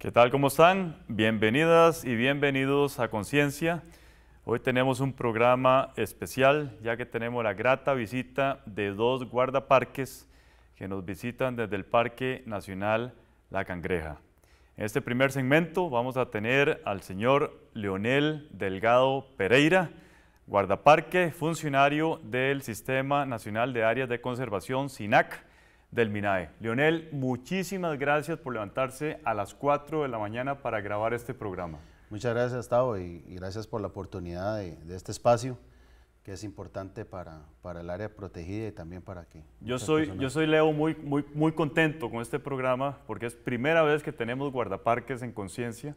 ¿Qué tal? ¿Cómo están? Bienvenidas y bienvenidos a Conciencia. Hoy tenemos un programa especial, ya que tenemos la grata visita de dos guardaparques que nos visitan desde el Parque Nacional La Cangreja. En este primer segmento vamos a tener al señor Leonel Delgado Pereira, guardaparque funcionario del Sistema Nacional de Áreas de Conservación, SINAC del MINAE. Leonel, muchísimas gracias por levantarse a las 4 de la mañana para grabar este programa. Muchas gracias, Tavo, y, gracias por la oportunidad de, este espacio que es importante para, para, el área protegida y también para aquí. Yo soy, yo soy Leo muy, muy, muy contento con este programa porque es primera vez que tenemos guardaparques en conciencia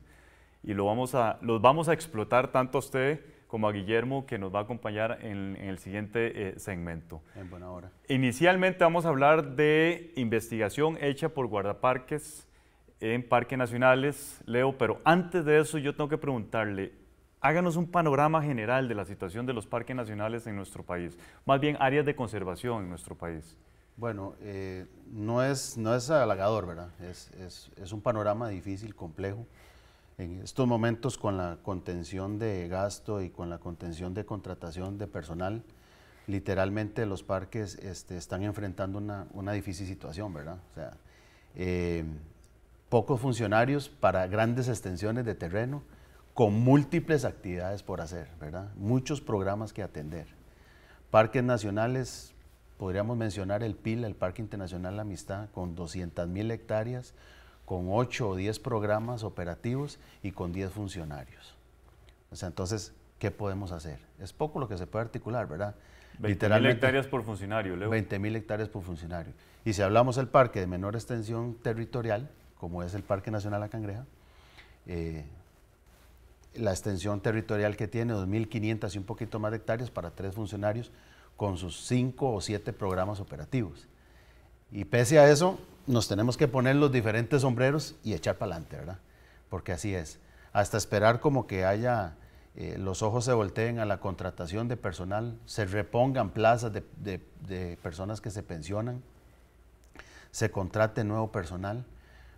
y lo vamos a, los vamos a explotar tanto a usted como a Guillermo, que nos va a acompañar en, el siguiente eh, segmento. En buena hora. Inicialmente vamos a hablar de investigación hecha por guardaparques en parques nacionales, Leo, pero antes de eso yo tengo que preguntarle, háganos un panorama general de la situación de los parques nacionales en nuestro país, más bien áreas de conservación en nuestro país. Bueno, eh, no, es, no es halagador, ¿verdad? Es, es, es un panorama difícil, complejo en estos momentos con la contención de gasto y con la contención de contratación de personal, literalmente los parques este, están enfrentando una, una, difícil situación, ¿verdad? O sea, eh, pocos funcionarios para grandes extensiones de terreno, con múltiples actividades por hacer, ¿verdad? Muchos programas que atender. Parques nacionales, podríamos mencionar el PIL, el Parque Internacional La Amistad, con 200 mil hectáreas, con 8 o 10 programas operativos y con 10 funcionarios. O sea, entonces, ¿qué podemos hacer? Es poco lo que se puede articular, ¿verdad? 20.000 hectáreas por funcionario, Leo. 20.000 hectáreas por funcionario. Y si hablamos del parque de menor extensión territorial, como es el Parque Nacional La Cangreja, eh, la extensión territorial que tiene, 2.500 y un poquito más de hectáreas para tres funcionarios con sus cinco o siete programas operativos. Y pese a eso, nos tenemos que poner los diferentes sombreros y echar para adelante, ¿verdad? Porque así es. Hasta esperar como que haya, eh, los ojos se volteen a la contratación de personal, se repongan plazas de, de, personas que se pensionan, se contrate nuevo personal,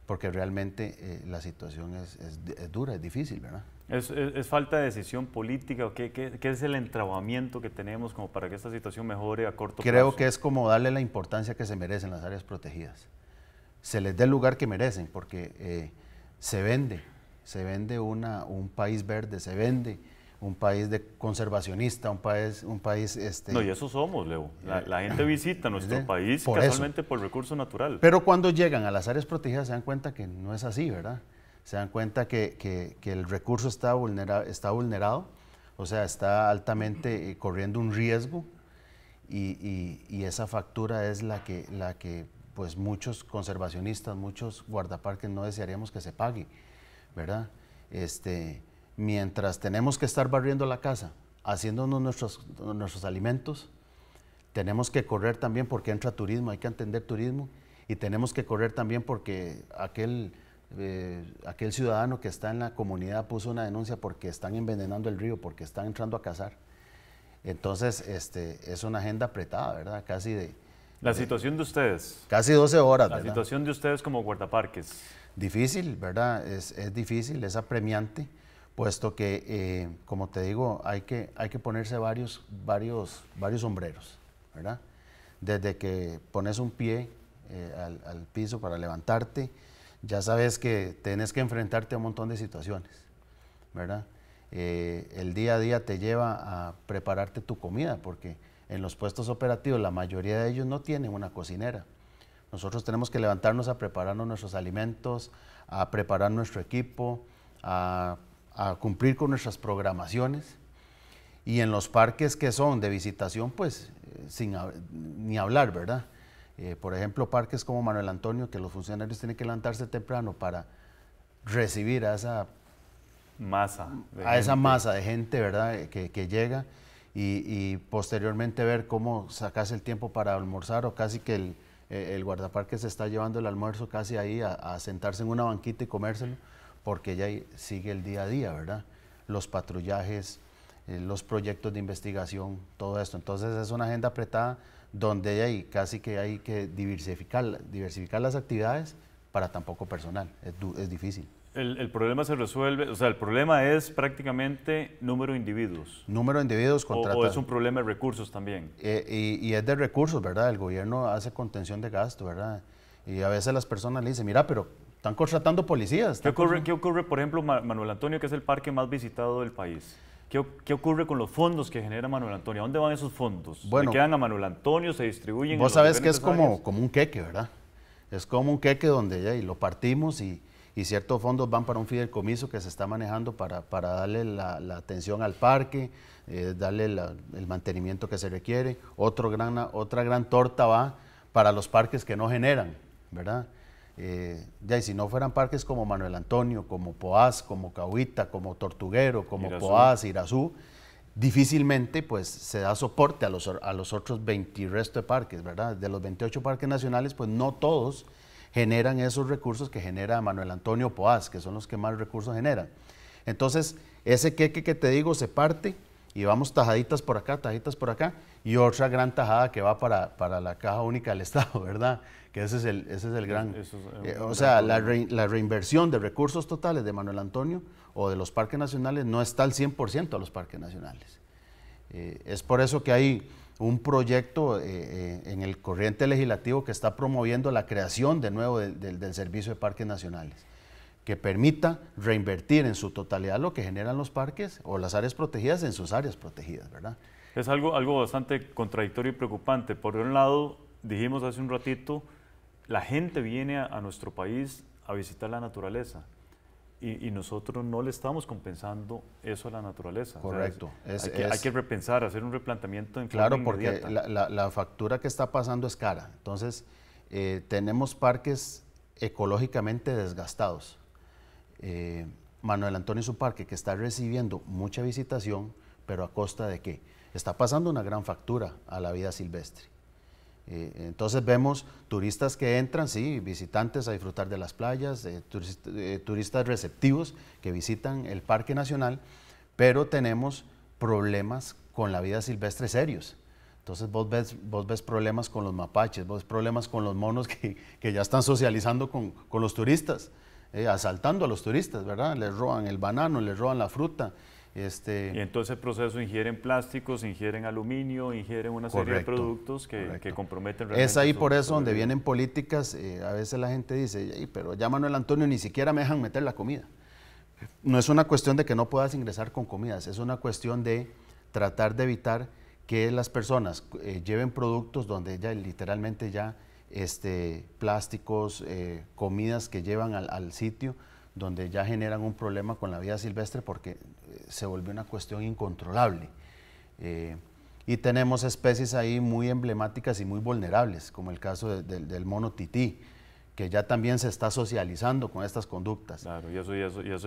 porque realmente eh, la situación es, dura, es difícil, ¿verdad? ¿Es, falta de decisión política? ¿o qué, qué, es el entrabamiento que tenemos como para que esta situación mejore a corto plazo? Creo que es como darle la importancia que se merece en las áreas protegidas se les dé el lugar que merecen, porque eh, se vende, se vende una, un país verde, se vende un país de conservacionista, un país... Un país este, no, y eso somos, Leo. La, eh, gente visita nuestro país por casualmente por recurso natural. Pero cuando llegan a las áreas protegidas se dan cuenta que no es así, ¿verdad? Se dan cuenta que, que, que el recurso está, vulnera, está vulnerado, o sea, está altamente eh, corriendo un riesgo y, y, y esa factura es la que, la que pues muchos conservacionistas, muchos guardaparques no desearíamos que se pague, ¿verdad? Este, mientras tenemos que estar barriendo la casa, haciéndonos nuestros, nuestros alimentos, tenemos que correr también porque entra turismo, hay que entender turismo, y tenemos que correr también porque aquel, eh, aquel ciudadano que está en la comunidad puso una denuncia porque están envenenando el río, porque están entrando a cazar. Entonces, este, es una agenda apretada, ¿verdad? Casi de, la situación de ustedes. Casi 12 horas. La situación de ustedes como guardaparques. Difícil, ¿verdad? Es, es difícil, es apremiante, puesto que, eh, como te digo, hay que, hay que ponerse varios, varios, varios sombreros, ¿verdad? Desde que pones un pie eh, al, piso para levantarte, ya sabes que tienes que enfrentarte a un montón de situaciones, ¿verdad? Eh, el día a día te lleva a prepararte tu comida, porque en los puestos operativos la mayoría de ellos no tienen una cocinera. Nosotros tenemos que levantarnos a prepararnos nuestros alimentos, a preparar nuestro equipo, a, cumplir con nuestras programaciones. Y en los parques que son de visitación, pues eh, sin ni hablar, ¿verdad? Eh, por ejemplo, parques como Manuel Antonio, que los funcionarios tienen que levantarse temprano para recibir a esa masa, de a gente. esa masa de gente, ¿verdad? Eh, que, que llega y, posteriormente ver cómo sacas el tiempo para almorzar o casi que el, eh, guardaparque se está llevando el almuerzo casi ahí a, sentarse en una banquita y comérselo, porque ya sigue el día a día, ¿verdad? Los patrullajes, eh, los proyectos de investigación, todo esto. Entonces es una agenda apretada donde hay casi que hay que diversificar, diversificar las actividades para tampoco personal. es difícil. El, problema se resuelve, o sea, el problema es prácticamente número de individuos. Número de individuos contratados. O, es un problema de recursos también. Eh, y, es de recursos, ¿verdad? El gobierno hace contención de gasto, ¿verdad? Y a veces las personas le dicen, mira, pero están contratando policías. ¿Qué ocurre, ¿Qué ocurre, por ejemplo, Manuel Antonio, que es el parque más visitado del país? ¿Qué, ocurre con los fondos que genera Manuel Antonio? dónde van esos fondos? Bueno, quedan a Manuel Antonio? ¿Se distribuyen? Vos sabés que es como, como un queque, ¿verdad? Es como un queque donde ya, lo partimos y, y ciertos fondos van para un fideicomiso que se está manejando para, para darle la, atención al parque, eh, darle el mantenimiento que se requiere. gran, otra gran torta va para los parques que no generan, ¿verdad? ya, eh, y si no fueran parques como Manuel Antonio, como Poaz, como Cahuita, como Tortuguero, como Poaz, Irazú, difícilmente pues se da soporte a los, a los otros 20 resto de parques, ¿verdad? De los 28 parques nacionales, pues no todos generan esos recursos que genera Manuel Antonio Poaz, que son los que más recursos generan. Entonces, ese queque que te digo se parte y vamos tajaditas por acá, tajaditas por acá, y otra gran tajada que va para, la caja única del Estado, ¿verdad? Que ese es el, ese es el gran... Eh, o sea, la, reinversión de recursos totales de Manuel Antonio o de los parques nacionales no está al 100% a los parques nacionales. Eh, es por eso que hay un proyecto eh, eh, en el corriente legislativo que está promoviendo la creación de nuevo del Servicio de Parques Nacionales, que permita reinvertir en su totalidad lo que generan los parques o las áreas protegidas en sus áreas protegidas, ¿verdad? Es algo, algo bastante contradictorio y preocupante. Por un lado, dijimos hace un ratito, la gente viene a nuestro país a visitar la naturaleza y, nosotros no le estamos compensando eso a la naturaleza. Correcto. hay, que, repensar, hacer un replanteamiento en Claro, porque la, factura que está pasando es cara. Entonces, eh, tenemos parques ecológicamente desgastados. Eh, Manuel Antonio es parque que está recibiendo mucha visitación, pero a costa de qué? Está pasando una gran factura a la vida silvestre. Eh, entonces vemos turistas que entran, sí, visitantes a disfrutar de las playas, eh, eh, turistas receptivos que visitan el Parque Nacional, pero tenemos problemas con la vida silvestre serios. Entonces vos ves, vos ves problemas con los mapaches, vos ves problemas con los monos que, ya están socializando con, con los turistas, asaltando a los turistas, ¿verdad? Les roban el banano, les roban la fruta, y este en todo ese proceso ingieren plásticos, ingieren aluminio, ingieren una serie de productos que, comprometen realmente. Es ahí por eso donde vienen políticas. Eh, a veces la gente dice, pero ya Manuel Antonio ni siquiera me dejan meter la comida. No es una cuestión de que no puedas ingresar con comidas, es una cuestión de tratar de evitar que las personas eh, lleven productos donde ya literalmente ya este, plásticos, eh, comidas que llevan al sitio donde ya generan un problema con la vida silvestre porque eh, se volvió una cuestión incontrolable. Eh, y tenemos especies ahí muy emblemáticas y muy vulnerables, como el caso del mono tití, que ya también se está socializando con estas conductas. Claro, y eso,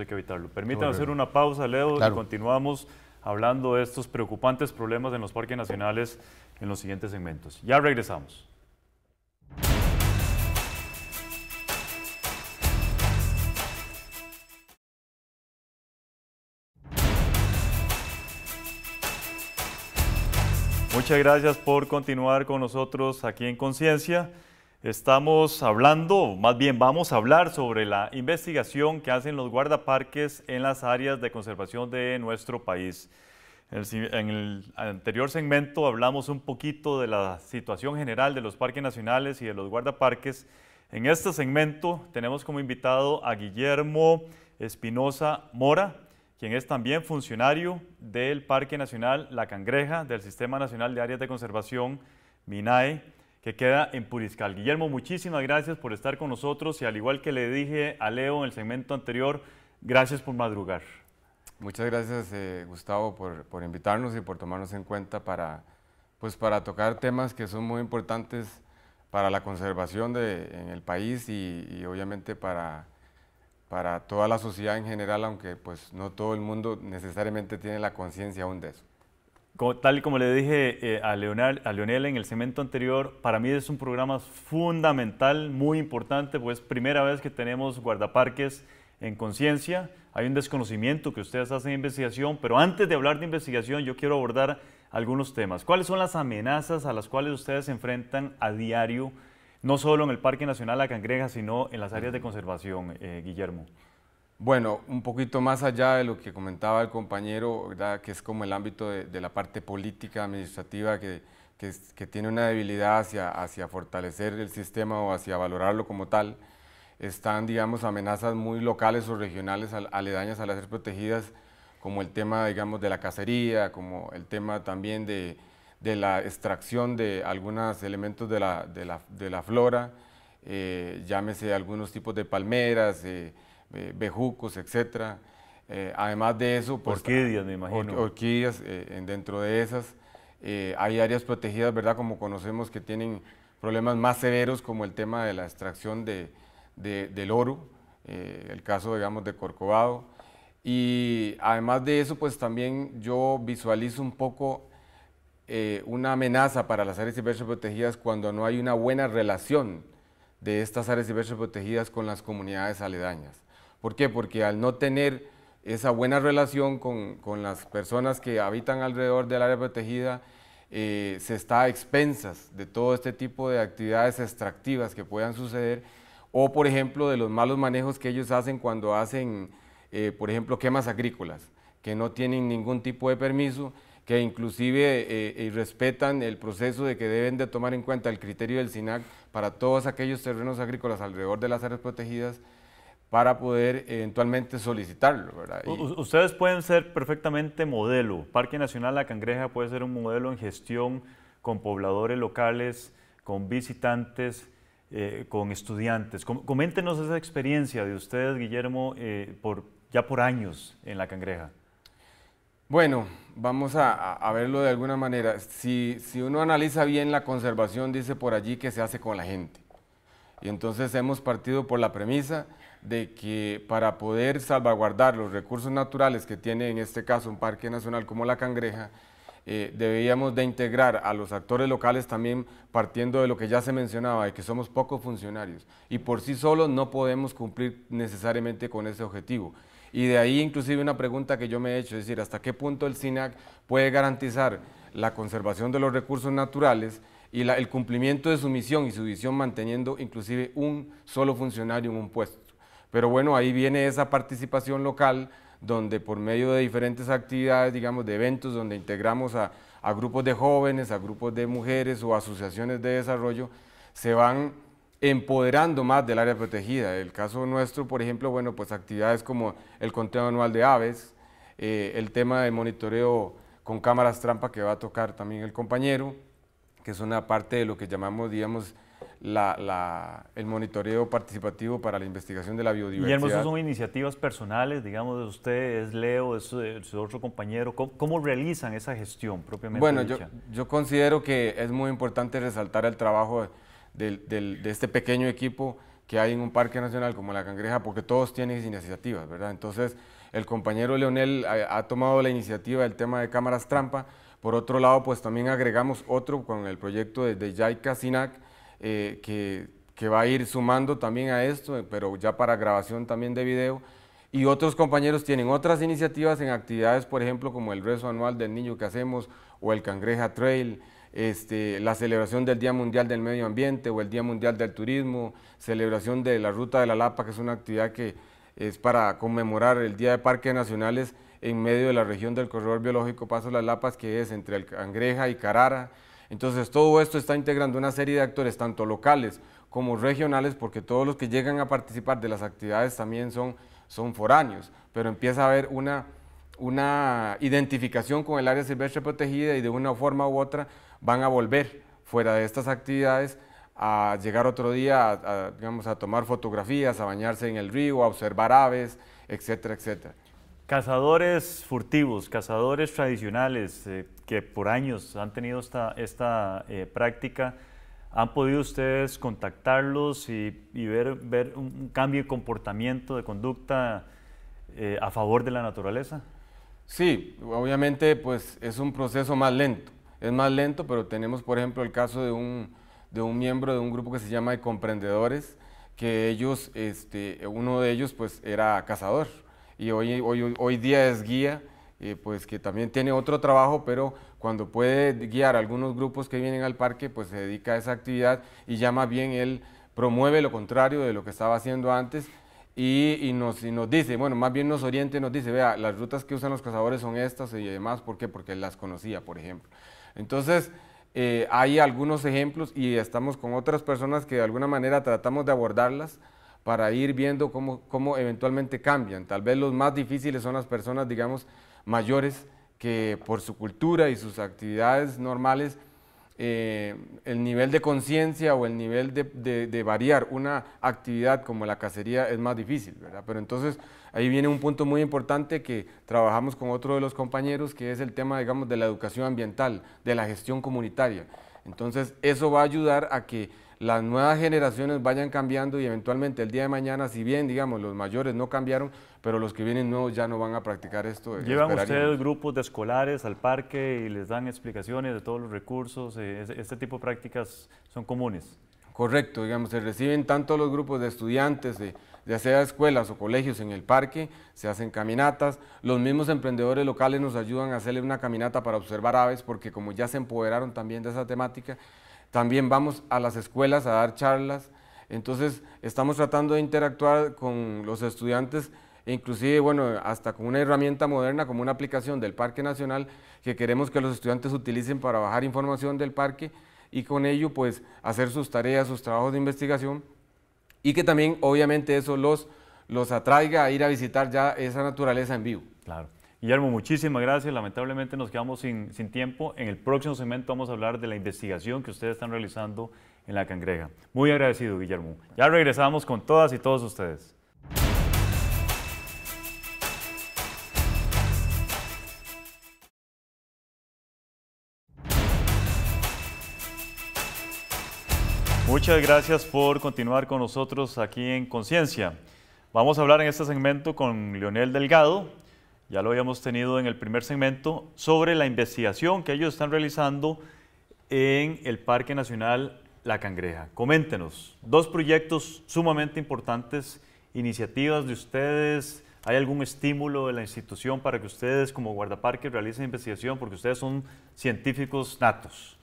hay que evitarlo. Permítanme hacer una pausa, Leo, y continuamos hablando de estos preocupantes problemas en los parques nacionales en los siguientes segmentos. Ya regresamos. Muchas gracias por continuar con nosotros aquí en Conciencia. Estamos hablando, más bien vamos a hablar sobre la investigación que hacen los guardaparques en las áreas de conservación de nuestro país. En el, en el anterior segmento hablamos un poquito de la situación general de los parques nacionales y de los guardaparques. En este segmento tenemos como invitado a Guillermo Espinosa Mora, quien es también funcionario del Parque Nacional La Cangreja, del Sistema Nacional de Áreas de Conservación, MINAE, que queda en Puriscal. Guillermo, muchísimas gracias por estar con nosotros y al igual que le dije a Leo en el segmento anterior, gracias por madrugar. Muchas gracias, eh, Gustavo, por, invitarnos y por tomarnos en cuenta para, pues, para tocar temas que son muy importantes para la conservación de, en el país y obviamente para para toda la sociedad en general, aunque pues no todo el mundo necesariamente tiene la conciencia aún de eso. tal y como le dije eh, a, Leonel, en el segmento anterior, para mí es un programa fundamental, muy importante, pues primera vez que tenemos guardaparques en conciencia, hay un desconocimiento que ustedes hacen investigación, pero antes de hablar de investigación yo quiero abordar algunos temas. ¿Cuáles son las amenazas a las cuales ustedes se enfrentan a diario? no solo en el Parque Nacional La Cangreja, sino en las áreas de conservación, eh, Guillermo? Bueno, un poquito más allá de lo que comentaba el compañero, que es como el ámbito de, la parte política, administrativa, que, que, tiene una debilidad hacia, hacia fortalecer el sistema o hacia valorarlo como tal, están, digamos, amenazas muy locales o regionales aledañas a las áreas protegidas, como el tema, digamos, de la cacería, como el tema también de, de la extracción de algunos elementos de la, de la, de flora, eh, llámese algunos tipos de palmeras, eh, eh, bejucos, etc. además de eso... Pues, orquídeas, me imagino. orquídeas, dentro de esas. hay áreas protegidas, ¿verdad? Como conocemos que tienen problemas más severos como el tema de la extracción de, del oro, el caso, digamos, de Corcovado. Y además de eso, pues también yo visualizo un poco eh, una amenaza para las áreas silvestres protegidas cuando no hay una buena relación de estas áreas silvestres protegidas con las comunidades aledañas. ¿Por qué? Porque al no tener esa buena relación con, las personas que habitan alrededor del área protegida, eh, se está a expensas de todo este tipo de actividades extractivas que puedan suceder o, por ejemplo, de los malos manejos que ellos hacen cuando hacen, eh, por ejemplo, quemas agrícolas, que no tienen ningún tipo de permiso que inclusive eh, eh, respetan el proceso de que deben de tomar en cuenta el criterio del SINAC para todos aquellos terrenos agrícolas alrededor de las áreas protegidas para poder eventualmente solicitarlo. Ustedes pueden ser perfectamente modelo. Parque Nacional La Cangreja puede ser un modelo en gestión con pobladores locales, con visitantes, eh, con estudiantes. coméntenos esa experiencia de ustedes, Guillermo, por, ya por años en La Cangreja. Bueno, vamos a, verlo de alguna manera. Si, si, uno analiza bien la conservación, dice por allí que se hace con la gente. Y entonces hemos partido por la premisa de que para poder salvaguardar los recursos naturales que tiene en este caso un parque nacional como la cangreja, deberíamos eh, debíamos de integrar a los actores locales también partiendo de lo que ya se mencionaba, de que somos pocos funcionarios y por sí solos no podemos cumplir necesariamente con ese objetivo. Y de ahí inclusive una pregunta que yo me he hecho, es decir, ¿hasta qué punto el SINAC puede garantizar la conservación de los recursos naturales y el cumplimiento de su misión y su visión manteniendo inclusive un solo funcionario en un puesto? Pero bueno, ahí viene esa participación local donde por medio de diferentes actividades, digamos, de eventos, donde integramos a, grupos de jóvenes, a grupos de mujeres o asociaciones de desarrollo, se van empoderando más del área protegida. El caso nuestro, por ejemplo, bueno, pues actividades como el conteo anual de aves, eh, el tema de monitoreo con cámaras trampa que va a tocar también el compañero, que es una parte de lo que llamamos, digamos, la, el monitoreo participativo para la investigación de la biodiversidad. Y hermoso, son iniciativas personales, digamos, de usted, es Leo, es, su otro compañero? ¿Cómo, realizan esa gestión propiamente bueno, dicha? Yo, yo considero que es muy importante resaltar el trabajo de, este pequeño equipo que hay en un parque nacional como la Cangreja, porque todos tienen iniciativas, ¿verdad? Entonces, el compañero Leonel ha, tomado la iniciativa del tema de cámaras trampa. Por otro lado, pues también agregamos otro con el proyecto de, de sinac eh, que, va a ir sumando también a esto, eh, pero ya para grabación también de video. Y otros compañeros tienen otras iniciativas en actividades, por ejemplo, como el rezo anual del niño que hacemos o el Cangreja Trail, este, la celebración del Día Mundial del Medio Ambiente o el Día Mundial del Turismo, celebración de la Ruta de la Lapa, que es una actividad que es para conmemorar el Día de Parques Nacionales en medio de la región del corredor biológico Paso Las Lapas, que es entre el Cangreja y Carara. Entonces todo esto está integrando una serie de actores, tanto locales como regionales, porque todos los que llegan a participar de las actividades también son, son foráneos, pero empieza a haber una, una identificación con el área silvestre protegida y de una forma u otra van a volver fuera de estas actividades a llegar otro día a, digamos, a tomar fotografías, a bañarse en el río, a observar aves, etcétera, etcétera. Cazadores furtivos, cazadores tradicionales, eh, que por años han tenido esta, esta eh, práctica, ¿han podido ustedes contactarlos y, ver, ver, un cambio de comportamiento, de conducta eh, a favor de la naturaleza? Sí, obviamente pues es un proceso más lento, es más lento, pero tenemos por ejemplo el caso de un, de un miembro de un grupo que se llama de Comprendedores, que ellos, este, uno de ellos pues era cazador y hoy, hoy, hoy día es guía eh, pues que también tiene otro trabajo, pero cuando puede guiar algunos grupos que vienen al parque, pues se dedica a esa actividad y ya más bien él promueve lo contrario de lo que estaba haciendo antes y, nos, nos dice, bueno, más bien nos oriente, nos dice, vea, las rutas que usan los cazadores son estas y demás, ¿por qué? Porque él las conocía, por ejemplo. Entonces, eh, hay algunos ejemplos y estamos con otras personas que de alguna manera tratamos de abordarlas para ir viendo cómo, cómo eventualmente cambian. Tal vez los más difíciles son las personas, digamos, mayores que por su cultura y sus actividades normales, eh, el nivel de conciencia o el nivel de, variar una actividad como la cacería es más difícil, ¿verdad? Pero entonces ahí viene un punto muy importante que trabajamos con otro de los compañeros, que es el tema, digamos, de la educación ambiental, de la gestión comunitaria. Entonces eso va a ayudar a que las nuevas generaciones vayan cambiando y eventualmente el día de mañana, si bien, digamos, los mayores no cambiaron, pero los que vienen nuevos ya no van a practicar esto. Eh, ¿Llevan ustedes grupos de escolares al parque y les dan explicaciones de todos los recursos? Eh, ¿Este tipo de prácticas son comunes? Correcto, digamos, se reciben tanto los grupos de estudiantes, de, hacer escuelas o colegios en el parque, se hacen caminatas, los mismos emprendedores locales nos ayudan a hacerle una caminata para observar aves, porque como ya se empoderaron también de esa temática, también vamos a las escuelas a dar charlas. Entonces estamos tratando de interactuar con los estudiantes e inclusive, bueno, hasta con una herramienta moderna como una aplicación del Parque Nacional que queremos que los estudiantes utilicen para bajar información del parque y con ello pues hacer sus tareas, sus trabajos de investigación y que también obviamente eso los, los atraiga a ir a visitar ya esa naturaleza en vivo. Claro. Guillermo, muchísimas gracias. Lamentablemente nos quedamos sin, tiempo. En el próximo segmento vamos a hablar de la investigación que ustedes están realizando en la cangreja. Muy agradecido, Guillermo. Ya regresamos con todas y todos ustedes. Muchas gracias por continuar con nosotros aquí en Conciencia. Vamos a hablar en este segmento con Leonel Delgado, ya lo habíamos tenido en el primer segmento, sobre la investigación que ellos están realizando en el Parque Nacional La Cangreja. Coméntenos, dos proyectos sumamente importantes, iniciativas de ustedes, ¿hay algún estímulo de la institución para que ustedes como guardaparques realicen investigación? Porque ustedes son científicos natos.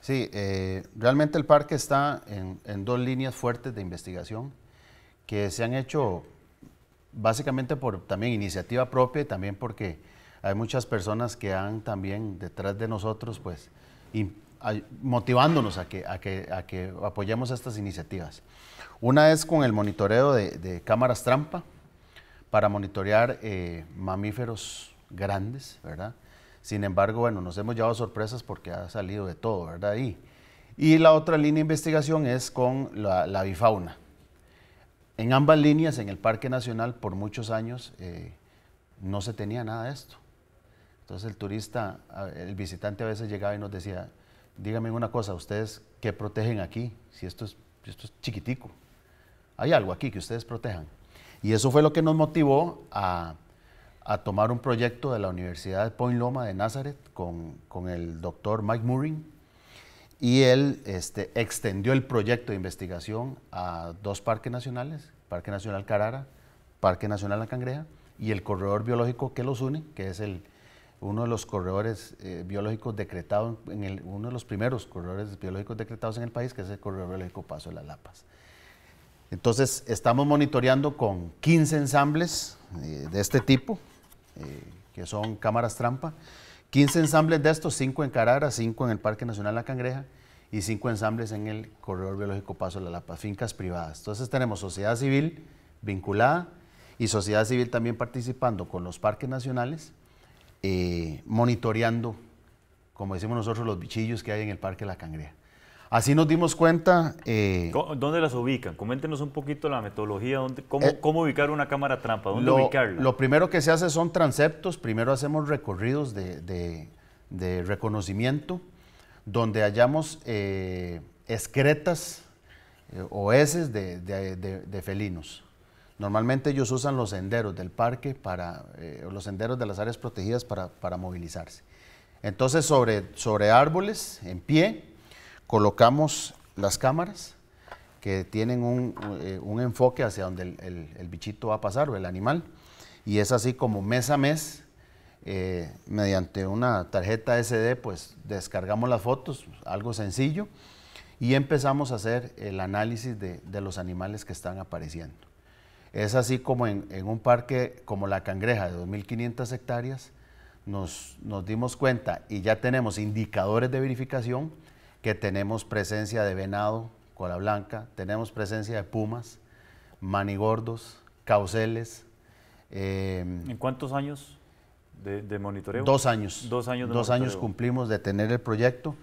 Sí, eh, realmente el parque está en dos líneas fuertes de investigación que se han hecho básicamente por también iniciativa propia y también porque hay muchas personas que han también detrás de nosotros, pues, y, motivándonos a que, a, que, a que apoyemos estas iniciativas. Una es con el monitoreo de, cámaras trampa para monitorear eh, mamíferos grandes, ¿verdad? Sin embargo, bueno, nos hemos llevado sorpresas porque ha salido de todo, ¿verdad? Y, y la otra línea de investigación es con la bifauna en ambas líneas, en el Parque Nacional, por muchos años eh, no se tenía nada de esto. Entonces el turista, el visitante a veces llegaba y nos decía, dígame una cosa, ¿ustedes qué protegen aquí? Si esto es, esto es chiquitico. Hay algo aquí que ustedes protejan. Y eso fue lo que nos motivó a, tomar un proyecto de la Universidad de Point Loma de Nazaret con, con el doctor Mike Mooring, y él este, extendió el proyecto de investigación a dos parques nacionales, Parque Nacional Carara, Parque Nacional La Cangreja y el corredor biológico que los une, que es uno de los corredores eh, biológicos decretados, en uno de los primeros corredores biológicos decretados en el país, que es el corredor biológico Paso de las Lapas. Entonces, estamos monitoreando con 15 ensambles eh, de este tipo, eh, que son cámaras trampa, 15 ensambles de estos, 5 en Carara, 5 en el Parque Nacional La Cangreja y 5 ensambles en el Corredor Biológico Paso de la Lapa, fincas privadas. Entonces tenemos sociedad civil vinculada y sociedad civil también participando con los parques nacionales, eh, monitoreando, como decimos nosotros, los bichillos que hay en el Parque La Cangreja. Así nos dimos cuenta. Eh, ¿Dónde las ubican? Coméntenos un poquito la metodología, eh, cómo, ubicar una cámara trampa, dónde lo, ubicarla. Lo primero que se hace son transeptos, primero hacemos recorridos de, reconocimiento, donde hallamos eh, excretas eh, o heces de, felinos. Normalmente ellos usan los senderos del parque, para, los senderos de las áreas protegidas para, para movilizarse. Entonces sobre, sobre árboles, en pie, colocamos las cámaras que tienen un, eh, enfoque hacia donde el, bichito va a pasar o el animal. Y es así como mes a mes, eh, mediante una tarjeta SD, pues descargamos las fotos, algo sencillo, y empezamos a hacer el análisis de, de los animales que están apareciendo. Es así como en, en un parque como la Cangreja de 2.500 hectáreas, nos, nos dimos cuenta y ya tenemos indicadores de verificación que tenemos presencia de venado, cola blanca, tenemos presencia de pumas, manigordos, cauceles. Em, ¿En cuántos años de, monitoreo? Dos años. Dos años, años cumplimos de tener el proyecto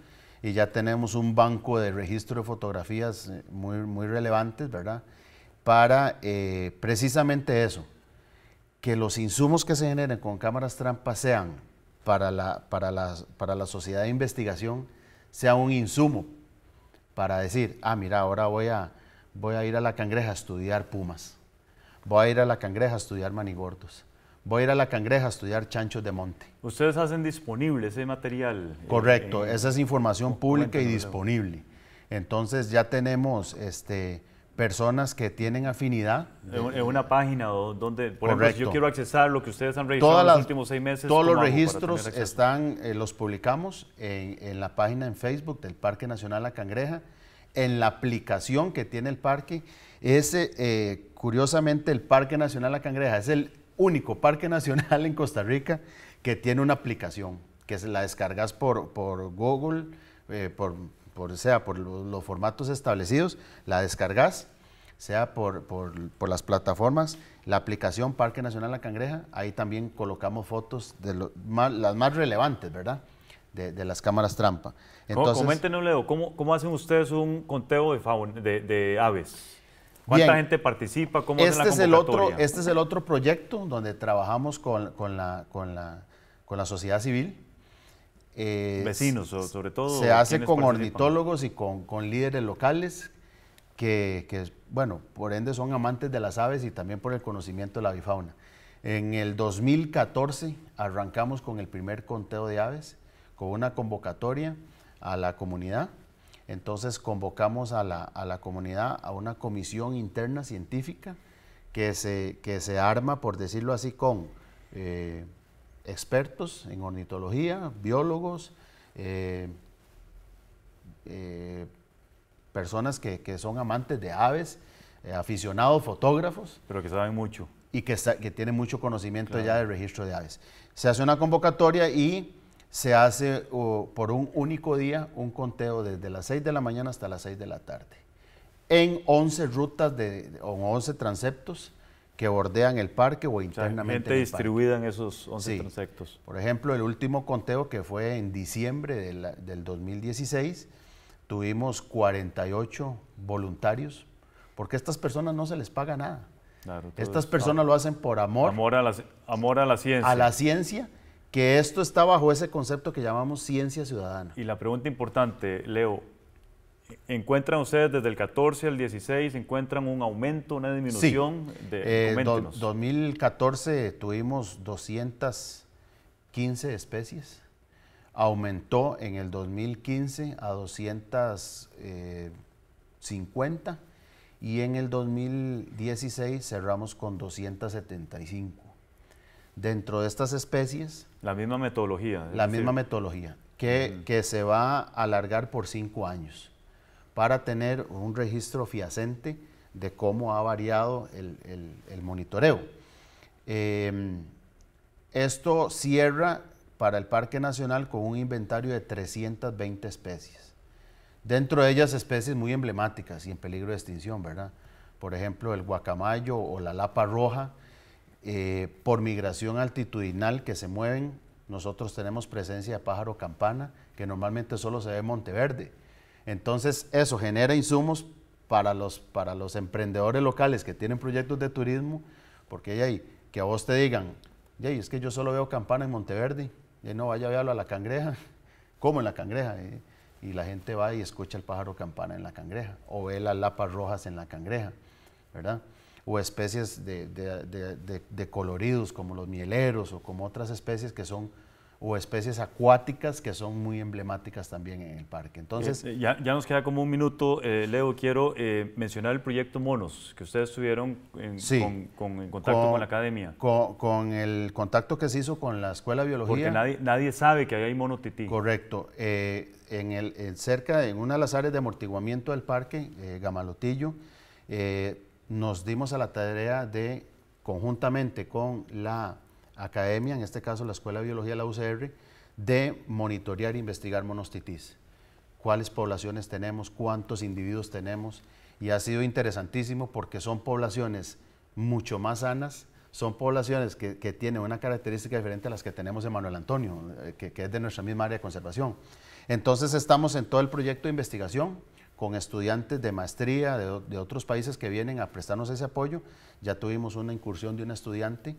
y ya tenemos un banco de registro de fotografías eh, muy, muy relevantes, ¿verdad? Para eh, precisamente eso, que los insumos que se generen con cámaras trampa sean para la, para la, para la sociedad de investigación, sea un insumo para decir, ah, mira, ahora voy a, voy a ir a la cangreja a estudiar pumas, voy a ir a la cangreja a estudiar manigordos, voy a ir a la cangreja a estudiar chanchos de monte. Ustedes hacen disponible ese material. Eh, Correcto, esa es información pública y disponible. Entonces ya tenemos este, personas que tienen afinidad. En una página donde, por ejemplo, yo quiero accesar lo que ustedes han registrado en los últimos seis meses. Todos los registros están, eh, los publicamos en, la página en Facebook del Parque Nacional La Cangreja, en la aplicación que tiene el parque. Ese, eh, curiosamente, el Parque Nacional La Cangreja es el único parque nacional en Costa Rica que tiene una aplicación, que se la descargas por, por Google, eh, por sea por los formatos establecidos, la descargas, sea por, por, por, las plataformas, la aplicación Parque Nacional La Cangreja, ahí también colocamos fotos de las más relevantes, ¿verdad? De, las cámaras trampa. Entonces, Coméntenos, Leo, ¿cómo, ¿cómo, hacen ustedes un conteo de, de, de aves? ¿Cuánta gente participa? ¿Cómo este la es el otro Este es el otro proyecto donde trabajamos con, con, la, con, la, con la sociedad civil, eh, Vecinos, sobre todo. Se hace con ornitólogos y con, líderes locales que, bueno, por ende son amantes de las aves y también por el conocimiento de la avifauna. En el 2014 arrancamos con el primer conteo de aves, con una convocatoria a la comunidad. Entonces convocamos a la, comunidad a una comisión interna científica que se, que se arma, por decirlo así, con... Eh, expertos en ornitología, biólogos, eh, eh, personas que, son amantes de aves, eh, aficionados, fotógrafos. Pero que saben mucho. Y que, tienen mucho conocimiento ya del registro de aves. Se hace una convocatoria y se hace por un único día un conteo desde las 6 de la mañana hasta las 6 de la tarde. En 11 rutas de, o 11 transeptos que bordean el parque o internamente. en distribuida en esos 11 sí. Por ejemplo, el último conteo que fue en diciembre del 2016, tuvimos 48 voluntarios, porque a estas personas no se les paga nada. estas personas lo hacen por amor. Amor a, la, amor a la ciencia. A la ciencia, que esto está bajo ese concepto que llamamos ciencia ciudadana. Y la pregunta importante, Leo, ¿Encuentran ustedes desde el 14 al 16, encuentran un aumento, una disminución? Sí. De, 2014 eh, tuvimos 215 especies, aumentó en el 2015 a 250 eh, y en el 2016 cerramos con 275. Dentro de estas especies... La misma metodología. La misma metodología, que, que se va a alargar por cinco años para tener un registro fiacente de cómo ha variado el, monitoreo. Em, esto cierra para el Parque Nacional con un inventario de 320 especies. Dentro de ellas especies muy emblemáticas y en peligro de extinción, ¿verdad? Por ejemplo, el guacamayo o la lapa roja, eh, por migración altitudinal que se mueven, nosotros tenemos presencia de pájaro campana, que normalmente solo se ve en Monteverde entonces, eso genera insumos para los, para los emprendedores locales que tienen proyectos de turismo, porque ahí, que a vos te digan, es que yo solo veo campana en Monteverde, y no vaya a verlo a la cangreja, como en la cangreja, y, la gente va y escucha el pájaro campana en la cangreja, o ve las lapas rojas en la cangreja, ¿verdad? O especies de coloridos como los mieleros o como otras especies que son o especies acuáticas que son muy emblemáticas también en el parque. Entonces, eh, eh, ya, nos queda como un minuto, eh, Leo, quiero mencionar el proyecto Monos, que ustedes tuvieron en, con, contacto con, la academia. Con, el contacto que se hizo con la Escuela de Biología. Porque nadie, sabe que hay mono Correcto. en el, cerca, en una de las áreas de amortiguamiento del parque, Gamalotillo, nos dimos a la tarea de, conjuntamente con la academia, en este caso la Escuela de Biología de la UCR, de monitorear e investigar monostitis. Cuáles poblaciones tenemos, cuántos individuos tenemos. Y ha sido interesantísimo porque son poblaciones mucho más sanas, son poblaciones que, tienen una característica diferente a las que tenemos en Manuel Antonio, eh, que, que es de nuestra misma área de conservación. Entonces estamos en todo el proyecto de investigación, con estudiantes de maestría de, otros países que vienen a prestarnos ese apoyo. Ya tuvimos una incursión de un estudiante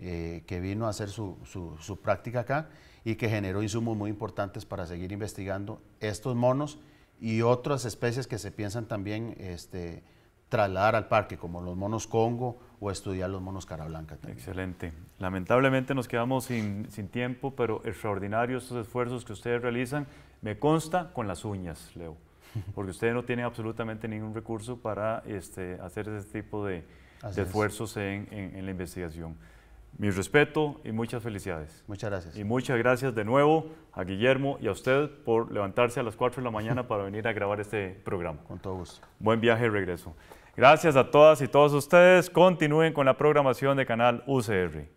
eh, que vino a hacer su, su, práctica acá y que generó insumos muy importantes para seguir investigando estos monos y otras especies que se piensan también este, trasladar al parque, como los monos Congo o estudiar los monos cara blanca. Excelente. Lamentablemente nos quedamos sin, sin tiempo, pero extraordinarios estos esfuerzos que ustedes realizan. Me consta con las uñas, Leo, porque ustedes no tienen absolutamente ningún recurso para este, hacer ese tipo de, de esfuerzos en, en la investigación. Mi respeto y muchas felicidades. Muchas gracias. Y muchas gracias de nuevo a Guillermo y a usted por levantarse a las 4 de la mañana para venir a grabar este programa. Con todo gusto. Buen viaje y regreso. Gracias a todas y todos ustedes. Continúen con la programación de Canal UCR.